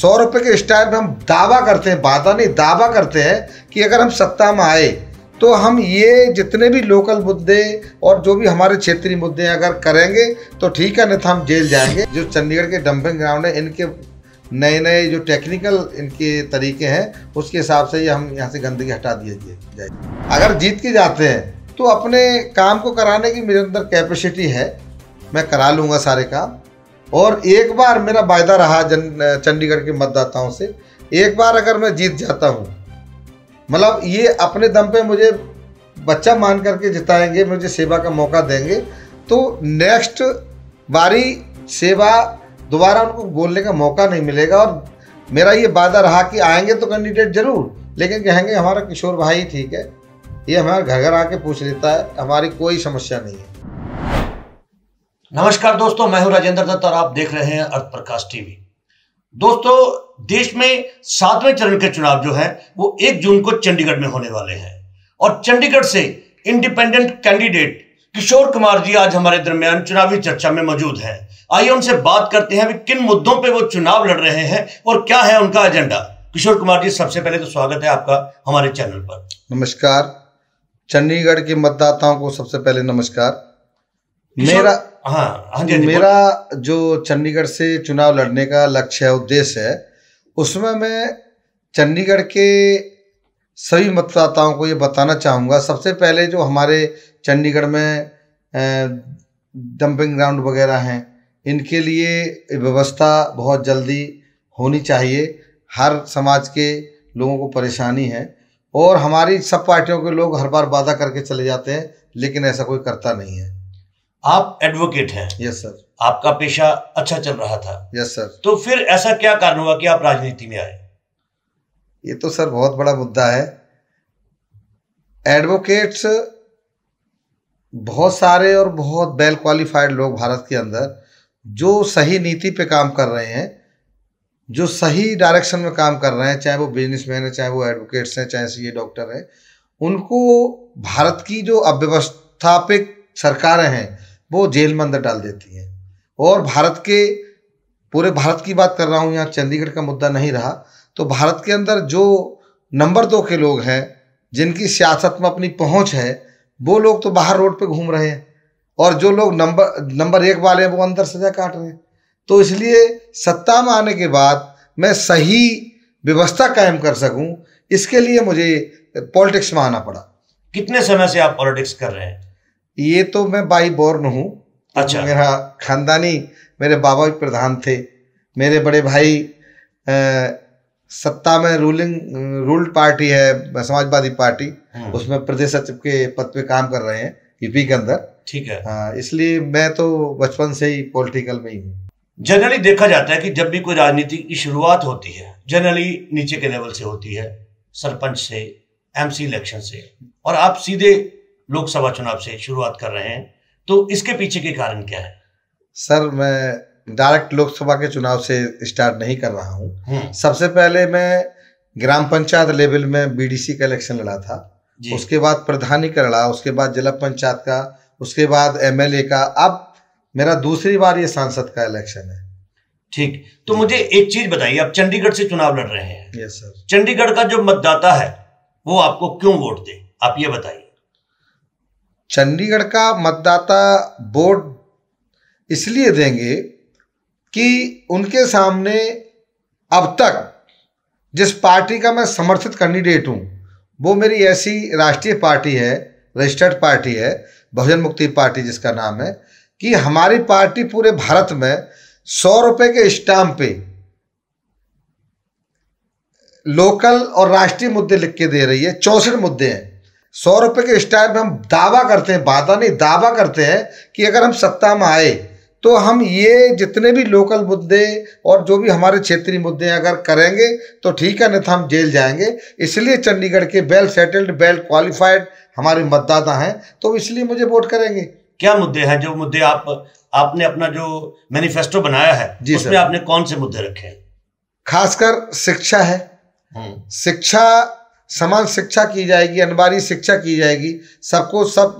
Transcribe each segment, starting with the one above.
सौ रुपये के स्टाइल में हम दावा करते हैं वादा नहीं दावा करते हैं कि अगर हम सत्ता में आए तो हम ये जितने भी लोकल मुद्दे और जो भी हमारे क्षेत्रीय मुद्दे अगर करेंगे तो ठीक है नहीं तो हम जेल जाएंगे जो चंडीगढ़ के डंपिंग ग्राउंड है इनके नए नए जो टेक्निकल इनके तरीके हैं उसके हिसाब से ये हम यहाँ से गंदगी हटा दिए जाए अगर जीत के जाते हैं तो अपने काम को कराने की मेरे अंदर कैपेसिटी है मैं करा लूँगा सारे काम और एक बार मेरा वायदा रहा जन चंडीगढ़ के मतदाताओं से एक बार अगर मैं जीत जाता हूँ मतलब ये अपने दम पे मुझे बच्चा मान करके जिताएंगे मुझे सेवा का मौका देंगे तो नेक्स्ट बारी सेवा दोबारा उनको बोलने का मौका नहीं मिलेगा और मेरा ये वादा रहा कि आएंगे तो कैंडिडेट जरूर लेकिन कहेंगे हमारा किशोर भाई ठीक है ये हमारे घर घर आके पूछ लेता है हमारी कोई समस्या नहीं है नमस्कार दोस्तों मैं हूं राजेंद्र दत्त और आप देख रहे हैं अर्थ प्रकाश टीवी दोस्तों देश में सातवें चरण के चुनाव जो है वो एक जून को चंडीगढ़ में होने वाले हैं और चंडीगढ़ से इंडिपेंडेंट कैंडिडेट किशोर कुमार जी आज हमारे दरमियान चुनावी चर्चा में मौजूद हैं आइए उनसे बात करते हैं किन मुद्दों पर वो चुनाव लड़ रहे हैं और क्या है उनका एजेंडा किशोर कुमार जी सबसे पहले तो स्वागत है आपका हमारे चैनल पर नमस्कार चंडीगढ़ के मतदाताओं को सबसे पहले नमस्कार मेरा हाँ हाँ जी हाँ मेरा जो चंडीगढ़ से चुनाव लड़ने का लक्ष्य है उद्देश्य है उसमें मैं चंडीगढ़ के सभी मतदाताओं को ये बताना चाहूँगा सबसे पहले जो हमारे चंडीगढ़ में डंपिंग ग्राउंड वगैरह हैं इनके लिए व्यवस्था बहुत जल्दी होनी चाहिए हर समाज के लोगों को परेशानी है और हमारी सब पार्टियों के लोग हर बार वादा करके चले जाते हैं लेकिन ऐसा कोई करता नहीं है आप एडवोकेट हैं यस सर आपका पेशा अच्छा चल रहा था यस सर तो फिर ऐसा क्या कारण हुआ कि आप राजनीति में आए ये तो सर बहुत बड़ा मुद्दा है एडवोकेट्स बहुत सारे और बहुत वेल क्वालिफाइड लोग भारत के अंदर जो सही नीति पे काम कर रहे हैं जो सही डायरेक्शन में काम कर रहे हैं चाहे वो बिजनेसमैन है चाहे वो एडवोकेट्स हैं चाहे सी डॉक्टर हैं उनको भारत की जो अव्यवस्थापित सरकारें हैं वो जेल में अंदर डाल देती हैं और भारत के पूरे भारत की बात कर रहा हूँ यहाँ चंडीगढ़ का मुद्दा नहीं रहा तो भारत के अंदर जो नंबर दो के लोग हैं जिनकी सियासत में अपनी पहुँच है वो लोग तो बाहर रोड पर घूम रहे हैं और जो लोग नंबर नंबर एक वाले हैं वो अंदर सजा काट रहे हैं तो इसलिए सत्ता में आने के बाद मैं सही व्यवस्था कायम कर सकूं इसके लिए मुझे पॉलिटिक्स में आना पड़ा कितने समय से आप पॉलिटिक्स कर रहे हैं ये तो मैं बाई बोर्न हूँ अच्छा मेरा खानदानी मेरे बाबा भी प्रधान थे मेरे बड़े भाई आ, सत्ता में रूलिंग रूल्ड पार्टी है समाजवादी पार्टी हाँ। उसमें प्रदेश सचिव के पद पे काम कर रहे हैं यूपी के अंदर ठीक है हाँ इसलिए मैं तो बचपन से ही पॉलिटिकल में ही हूँ जनरली देखा जाता है कि जब भी कोई राजनीति की शुरुआत होती है जनरली नीचे के लेवल से होती है सरपंच से एमसी इलेक्शन से और आप सीधे लोकसभा चुनाव से शुरुआत कर रहे हैं तो इसके पीछे के कारण क्या है सर मैं डायरेक्ट लोकसभा के चुनाव से स्टार्ट नहीं कर रहा हूँ हम्म। सबसे पहले मैं ग्राम पंचायत लेवल में बीडीसी का इलेक्शन लड़ा था उसके बाद प्रधानी का लड़ा उसके बाद जिला पंचायत का उसके बाद एमएलए का अब मेरा दूसरी बार ये सांसद का इलेक्शन है ठीक तो मुझे एक चीज बताइए आप चंडीगढ़ से चुनाव लड़ रहे हैं यस सर चंडीगढ़ का जो मतदाता है वो आपको क्यों वोट दे आप ये बताइए चंडीगढ़ का मतदाता वोट इसलिए देंगे कि उनके सामने अब तक जिस पार्टी का मैं समर्थित कैंडिडेट हूँ वो मेरी ऐसी राष्ट्रीय पार्टी है रजिस्टर्ड पार्टी है बहुजन मुक्ति पार्टी जिसका नाम है कि हमारी पार्टी पूरे भारत में सौ रुपये के स्टाम्प पे लोकल और राष्ट्रीय मुद्दे लिख के दे रही है चौंसठ मुद्दे हैं सौ रुपए के स्टार में हम दावा करते हैं वादा नहीं दावा करते हैं कि अगर हम सत्ता में आए तो हम ये जितने भी लोकल मुद्दे और जो भी हमारे क्षेत्रीय मुद्दे अगर करेंगे तो ठीक है नहीं तो हम जेल जाएंगे इसलिए चंडीगढ़ के वेल सेटल्ड वेल क्वालिफाइड हमारे मतदाता हैं तो इसलिए मुझे वोट करेंगे क्या मुद्दे हैं जो मुद्दे आप आपने अपना जो मैनिफेस्टो बनाया है जी उसमें आपने कौन से मुद्दे रखे हैं खासकर शिक्षा है हम्म। शिक्षा समान शिक्षा की जाएगी अनिवार्य शिक्षा की जाएगी सबको सब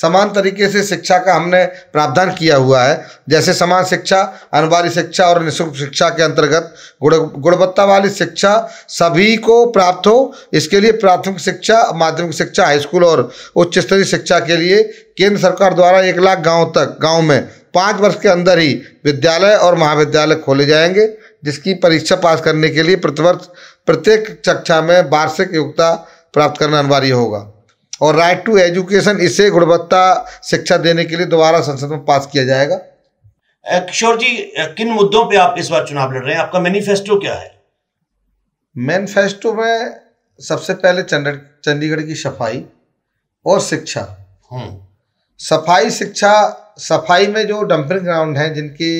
समान तरीके से शिक्षा का हमने प्रावधान किया हुआ है जैसे समान शिक्षा अनिवार्य शिक्षा और निःशुल्क शिक्षा के अंतर्गत गुण गुणवत्ता वाली शिक्षा सभी को प्राप्त हो इसके लिए प्राथमिक शिक्षा माध्यमिक शिक्षा हाई स्कूल और उच्च स्तरीय शिक्षा के लिए केंद्र सरकार द्वारा एक लाख गाँव तक गाँव में पाँच वर्ष के अंदर ही विद्यालय और महाविद्यालय खोले जाएंगे जिसकी परीक्षा पास करने के लिए प्रतिवर्ष प्रत्येक कक्षा में वार्षिक योग्यता प्राप्त करना अनिवार्य होगा और राइट टू एजुकेशन इसे गुणवत्ता शिक्षा देने के लिए दोबारा संसद में पास किया जाएगा किशोर जी किन मुद्दों पे आप इस बार चुनाव लड़ रहे हैं आपका मैनिफेस्टो क्या है मैनिफेस्टो में सबसे पहले चंडीगढ़ की सफाई और शिक्षा हम्म। सफाई शिक्षा सफाई में जो डंपिंग ग्राउंड हैं जिनकी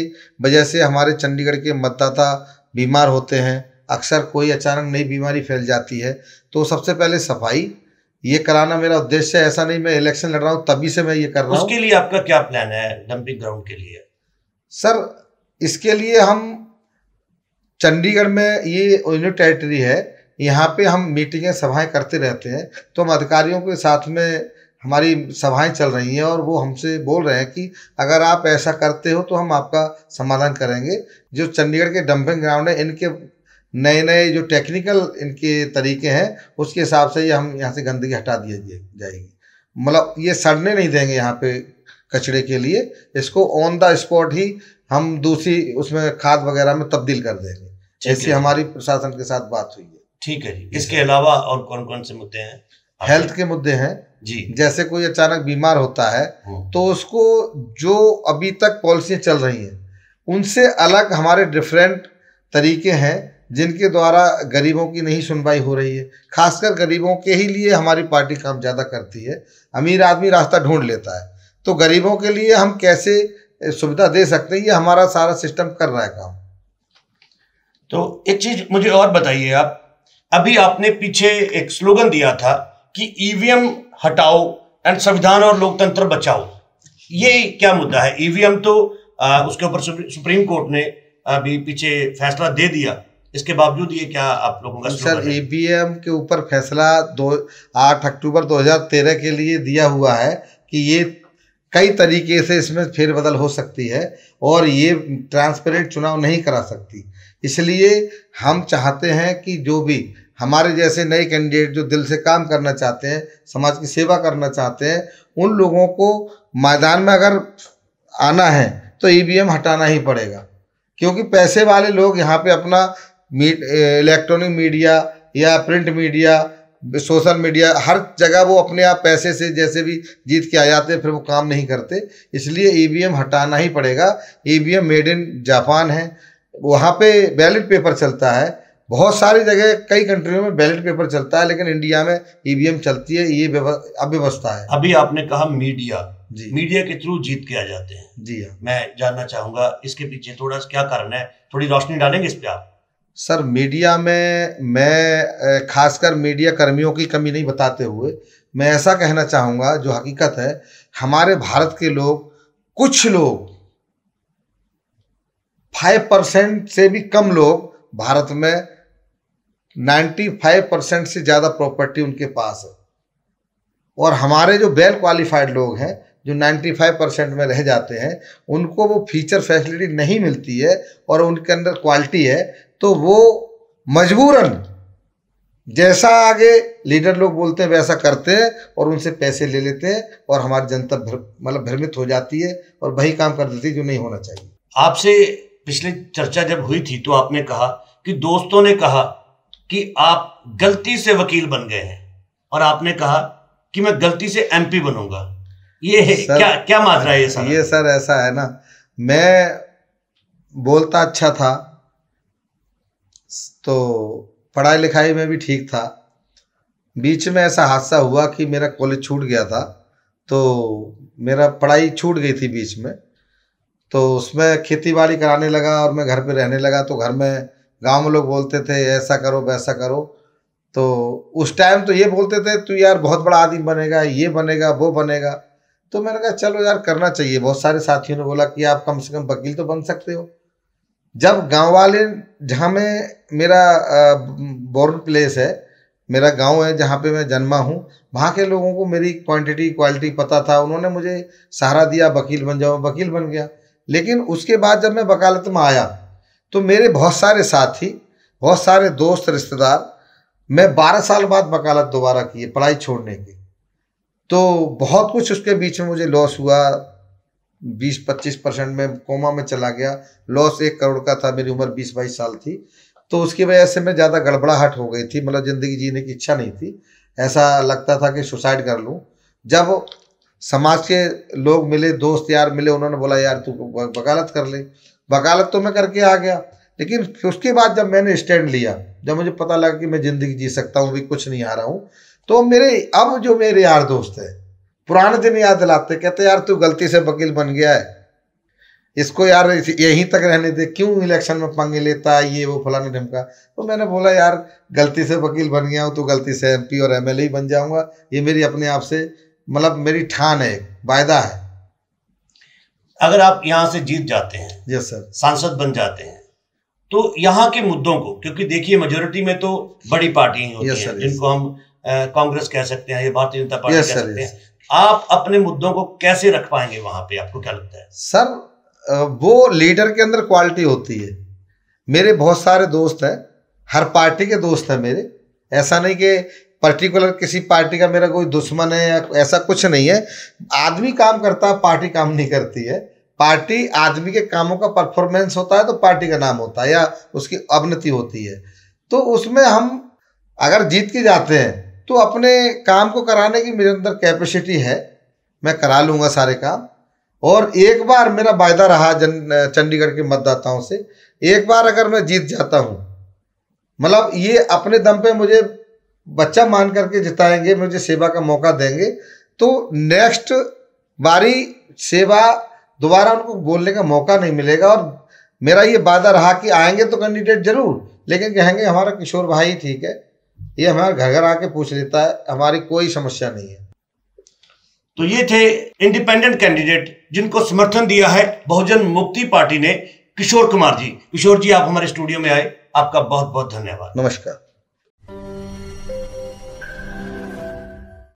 वजह से हमारे चंडीगढ़ के मतदाता बीमार होते हैं अक्सर कोई अचानक नई बीमारी फैल जाती है तो सबसे पहले सफाई ये कराना मेरा उद्देश्य है ऐसा नहीं मैं इलेक्शन लड़ रहा हूँ तभी से मैं ये कर रहा हूँ उसके लिए आपका क्या प्लान है डंपिंग ग्राउंड के लिए सर इसके लिए हम चंडीगढ़ में ये यूनियन टेरिटरी है यहाँ पे हम मीटिंगें सभाएं करते रहते हैं तो हम अधिकारियों के साथ में हमारी सभाएं चल रही हैं और वो हमसे बोल रहे हैं कि अगर आप ऐसा करते हो तो हम आपका समाधान करेंगे जो चंडीगढ़ के डंपिंग ग्राउंड है इनके नए नए जो टेक्निकल इनके तरीके हैं उसके हिसाब से ये हम यहाँ से गंदगी हटा दिए जाएगी मतलब ये सड़ने नहीं देंगे यहाँ पे कचड़े के लिए इसको ऑन द स्पॉट ही हम दूसरी उसमें खाद वगैरह में तब्दील कर देंगे ऐसी हमारी प्रशासन के साथ बात हुई है ठीक है जी इसके अलावा और कौन कौन से मुद्दे हैं हेल्थ के मुद्दे हैं जी जैसे कोई अचानक बीमार होता है हाँ। तो उसको जो अभी तक पॉलिसियाँ चल रही हैं उनसे अलग हमारे डिफरेंट तरीके हैं जिनके द्वारा गरीबों की नहीं सुनवाई हो रही है खासकर गरीबों के ही लिए हमारी पार्टी काम ज़्यादा करती है अमीर आदमी रास्ता ढूंढ लेता है तो गरीबों के लिए हम कैसे सुविधा दे सकते हैं ये हमारा सारा सिस्टम कर रहा है काम तो एक चीज मुझे और बताइए आप अभी आपने पीछे एक स्लोगन दिया था कि ईवीएम e हटाओ एंड संविधान और लोकतंत्र बचाओ ये क्या मुद्दा है ईवीएम e तो आ, उसके ऊपर सुप्रीम कोर्ट ने अभी पीछे फैसला दे दिया इसके बावजूद ये क्या आप लोगों का सर ईवीएम के ऊपर फैसला दो आठ अक्टूबर 2013 के लिए दिया हुआ है कि ये कई तरीके से इसमें फेरबदल हो सकती है और ये ट्रांसपेरेंट चुनाव नहीं करा सकती इसलिए हम चाहते हैं कि जो भी हमारे जैसे नए कैंडिडेट जो दिल से काम करना चाहते हैं समाज की सेवा करना चाहते हैं उन लोगों को मैदान में अगर आना है तो ईवीएम हटाना ही पड़ेगा क्योंकि पैसे वाले लोग यहाँ पे अपना इलेक्ट्रॉनिक मीडिया या प्रिंट मीडिया सोशल मीडिया हर जगह वो अपने आप पैसे से जैसे भी जीत के आ जाते फिर वो काम नहीं करते इसलिए ई e हटाना ही पड़ेगा एम मेड इन जापान है वहाँ पे बैलेट पेपर चलता है बहुत सारी जगह कई कंट्रियों में बैलेट पेपर चलता है लेकिन इंडिया में ई e चलती है ये अव्यवस्था है अभी आपने कहा मीडिया जी मीडिया के थ्रू जीत के आ जाते हैं जी हाँ मैं जानना चाहूंगा इसके पीछे थोड़ा क्या कारण है थोड़ी रोशनी डालेंगे इस पर आप सर मीडिया में मैं खासकर मीडिया कर्मियों की कमी नहीं बताते हुए मैं ऐसा कहना चाहूँगा जो हकीकत है हमारे भारत के लोग कुछ लोग फाइव परसेंट से भी कम लोग भारत में नाइन्टी फाइव परसेंट से ज़्यादा प्रॉपर्टी उनके पास है और हमारे जो वेल क्वालिफाइड लोग हैं जो 95 परसेंट में रह जाते हैं उनको वो फीचर फैसिलिटी नहीं मिलती है और उनके अंदर क्वालिटी है तो वो मजबूरन जैसा आगे लीडर लोग बोलते हैं वैसा करते हैं और उनसे पैसे ले लेते हैं और हमारी जनता भर, मतलब भ्रमित हो जाती है और वही काम कर देती है जो नहीं होना चाहिए आपसे पिछले चर्चा जब हुई थी तो आपने कहा कि दोस्तों ने कहा कि आप गलती से वकील बन गए हैं और आपने कहा कि मैं गलती से एमपी बनूंगा ये है सर, क्या क्या माजरा है ये सर ये सर ऐसा है ना मैं बोलता अच्छा था तो पढ़ाई लिखाई में भी ठीक था बीच में ऐसा हादसा हुआ कि मेरा कॉलेज छूट गया था तो मेरा पढ़ाई छूट गई थी बीच में तो उसमें खेती बाड़ी कराने लगा और मैं घर पे रहने लगा तो घर में गांव में लोग बोलते थे ऐसा करो वैसा करो तो उस टाइम तो ये बोलते थे तू यार बहुत बड़ा आदमी बनेगा ये बनेगा वो बनेगा तो मैंने कहा चलो यार करना चाहिए बहुत सारे साथियों ने बोला कि आप कम से कम वकील तो बन सकते हो जब गांव वाले जहाँ में मेरा बोर्न प्लेस है मेरा गांव है जहाँ पे मैं जन्मा हूँ वहाँ के लोगों को मेरी क्वांटिटी क्वालिटी पता था उन्होंने मुझे सहारा दिया वकील बन जाओ वकील बन गया लेकिन उसके बाद जब मैं वकालत में आया तो मेरे बहुत सारे साथी बहुत सारे दोस्त रिश्तेदार मैं बारह साल बाद वकालत दोबारा की पढ़ाई छोड़ने की तो बहुत कुछ उसके बीच में मुझे लॉस हुआ बीस पच्चीस परसेंट में कोमा में चला गया लॉस एक करोड़ का था मेरी उम्र बीस बाईस साल थी तो उसकी वजह से मैं ज़्यादा गड़बड़ाहट हो गई थी मतलब ज़िंदगी जीने की इच्छा नहीं थी ऐसा लगता था कि सुसाइड कर लूँ जब समाज के लोग मिले दोस्त यार मिले उन्होंने बोला यार तू वकालत कर ले वकालत तो मैं करके आ गया लेकिन उसके बाद जब मैंने स्टैंड लिया जब मुझे पता लगा कि मैं ज़िंदगी जी सकता हूँ भी कुछ नहीं आ रहा हूँ तो मेरे अब जो मेरे यार दोस्त हैं पुराने दिन याद दिलाते कहते यार तू गलती से वकील बन गया है इसको यार यहीं तक रहने दे क्यों इलेक्शन में पंगे लेता है ये वो फलाने ढमका तो मैंने बोला यार गलती से वकील बन गया हूँ तो गलती से एमपी और एमएलए ही बन जाऊंगा ये मेरी अपने आप से मतलब मेरी ठान है वायदा है अगर आप यहाँ से जीत जाते हैं यस सर सांसद बन जाते हैं तो यहाँ के मुद्दों को क्योंकि देखिए मेजोरिटी में तो बड़ी पार्टी होती yes, sir, हैं जिनको हम कांग्रेस कह सकते हैं या भारतीय जनता पार्टी yes, कह सकते yes. हैं आप अपने मुद्दों को कैसे रख पाएंगे वहां पे आपको क्या लगता है सर वो लीडर के अंदर क्वालिटी होती है मेरे बहुत सारे दोस्त हैं हर पार्टी के दोस्त हैं मेरे ऐसा नहीं कि पर्टिकुलर किसी पार्टी का मेरा कोई दुश्मन है या ऐसा कुछ नहीं है आदमी काम करता है पार्टी काम नहीं करती है पार्टी आदमी के कामों का परफॉर्मेंस होता है तो पार्टी का नाम होता है या उसकी अवनति होती है तो उसमें हम अगर जीत के जाते हैं तो अपने काम को कराने की मेरे अंदर कैपेसिटी है मैं करा लूँगा सारे काम और एक बार मेरा वायदा रहा जन चंडीगढ़ के मतदाताओं से एक बार अगर मैं जीत जाता हूँ मतलब ये अपने दम पे मुझे बच्चा मान करके जिताएंगे मुझे सेवा का मौका देंगे तो नेक्स्ट बारी सेवा दोबारा उनको बोलने का मौका नहीं मिलेगा और मेरा ये वादा रहा कि आएंगे तो कैंडिडेट जरूर लेकिन कहेंगे हमारा किशोर भाई ठीक है ये हमारे घर घर आके पूछ लेता है हमारी कोई समस्या नहीं है तो ये थे इंडिपेंडेंट कैंडिडेट जिनको समर्थन दिया है बहुजन मुक्ति पार्टी ने किशोर कुमार जी किशोर जी आप हमारे स्टूडियो में आए आपका बहुत बहुत धन्यवाद नमस्कार